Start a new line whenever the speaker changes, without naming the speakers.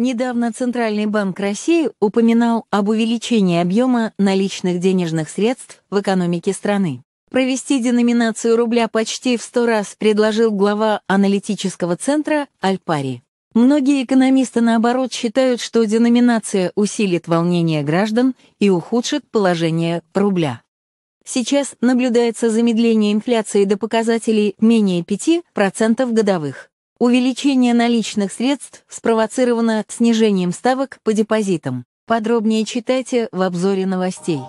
Недавно Центральный банк России упоминал об увеличении объема наличных денежных средств в экономике страны. Провести деноминацию рубля почти в сто раз предложил глава аналитического центра Альпари. Многие экономисты, наоборот, считают, что деноминация усилит волнение граждан и ухудшит положение рубля. Сейчас наблюдается замедление инфляции до показателей менее 5% годовых. Увеличение наличных средств спровоцировано снижением ставок по депозитам. Подробнее читайте в обзоре новостей.